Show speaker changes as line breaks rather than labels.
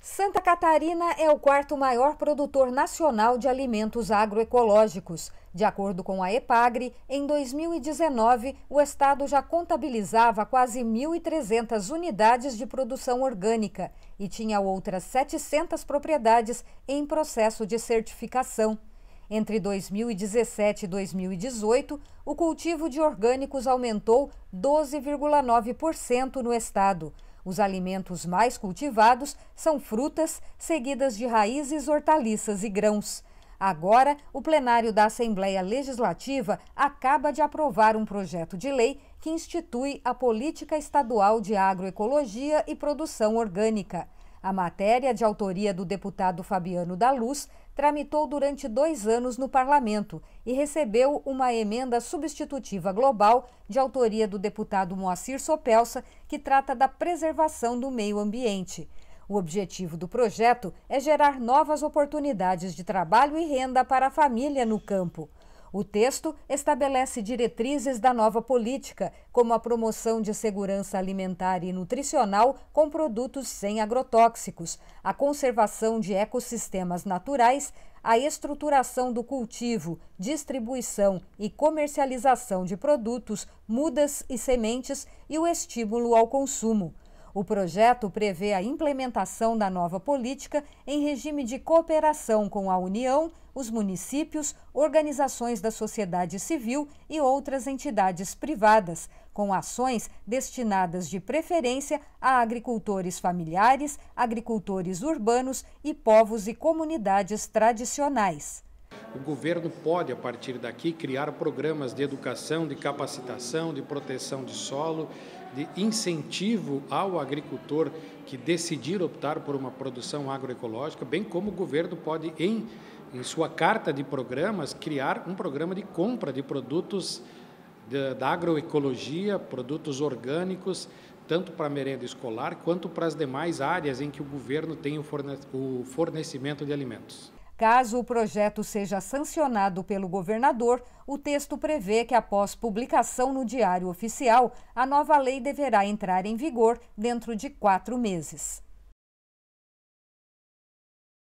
Santa Catarina é o quarto maior produtor nacional de alimentos agroecológicos. De acordo com a EPAGRE, em 2019, o estado já contabilizava quase 1.300 unidades de produção orgânica e tinha outras 700 propriedades em processo de certificação. Entre 2017 e 2018, o cultivo de orgânicos aumentou 12,9% no estado. Os alimentos mais cultivados são frutas, seguidas de raízes, hortaliças e grãos. Agora, o plenário da Assembleia Legislativa acaba de aprovar um projeto de lei que institui a Política Estadual de Agroecologia e Produção Orgânica. A matéria, de autoria do deputado Fabiano da Luz, tramitou durante dois anos no parlamento e recebeu uma emenda substitutiva global de autoria do deputado Moacir Sopelsa, que trata da preservação do meio ambiente. O objetivo do projeto é gerar novas oportunidades de trabalho e renda para a família no campo. O texto estabelece diretrizes da nova política, como a promoção de segurança alimentar e nutricional com produtos sem agrotóxicos, a conservação de ecossistemas naturais, a estruturação do cultivo, distribuição e comercialização de produtos, mudas e sementes e o estímulo ao consumo. O projeto prevê a implementação da nova política em regime de cooperação com a União, os municípios, organizações da sociedade civil e outras entidades privadas, com ações destinadas de preferência a agricultores familiares, agricultores urbanos e povos e comunidades tradicionais
o governo pode, a partir daqui, criar programas de educação, de capacitação, de proteção de solo, de incentivo ao agricultor que decidir optar por uma produção agroecológica, bem como o governo pode, em, em sua carta de programas, criar um programa de compra de produtos da agroecologia, produtos orgânicos, tanto para a merenda escolar quanto para as demais áreas em que o governo tem o fornecimento de alimentos.
Caso o projeto seja sancionado pelo governador, o texto prevê que, após publicação no Diário Oficial, a nova lei deverá entrar em vigor dentro de quatro meses.